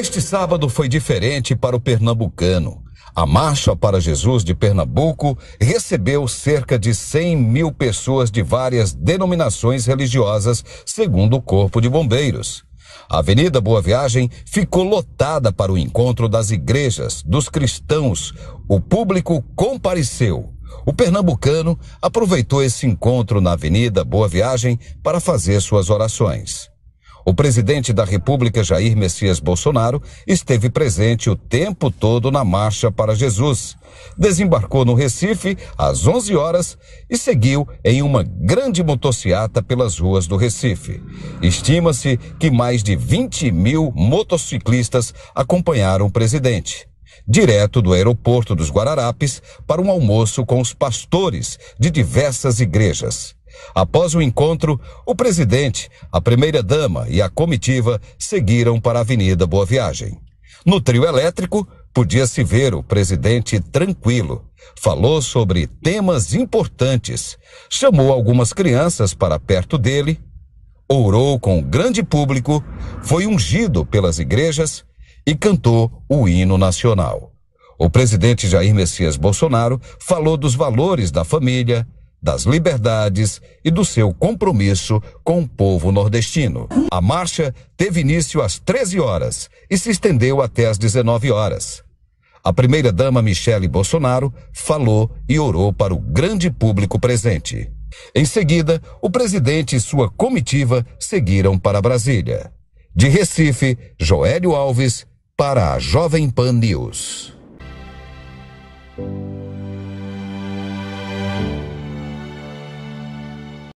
Este sábado foi diferente para o pernambucano. A Marcha para Jesus de Pernambuco recebeu cerca de 100 mil pessoas de várias denominações religiosas, segundo o Corpo de Bombeiros. A Avenida Boa Viagem ficou lotada para o encontro das igrejas, dos cristãos. O público compareceu. O pernambucano aproveitou esse encontro na Avenida Boa Viagem para fazer suas orações. O presidente da República, Jair Messias Bolsonaro, esteve presente o tempo todo na Marcha para Jesus. Desembarcou no Recife às 11 horas e seguiu em uma grande motociata pelas ruas do Recife. Estima-se que mais de 20 mil motociclistas acompanharam o presidente. Direto do aeroporto dos Guararapes para um almoço com os pastores de diversas igrejas. Após o encontro, o presidente, a primeira-dama e a comitiva seguiram para a Avenida Boa Viagem. No trio elétrico, podia-se ver o presidente tranquilo. Falou sobre temas importantes, chamou algumas crianças para perto dele, orou com o grande público, foi ungido pelas igrejas e cantou o hino nacional. O presidente Jair Messias Bolsonaro falou dos valores da família, das liberdades e do seu compromisso com o povo nordestino. A marcha teve início às 13 horas e se estendeu até às 19 horas. A primeira-dama Michele Bolsonaro falou e orou para o grande público presente. Em seguida, o presidente e sua comitiva seguiram para Brasília. De Recife, Joélio Alves, para a Jovem Pan News.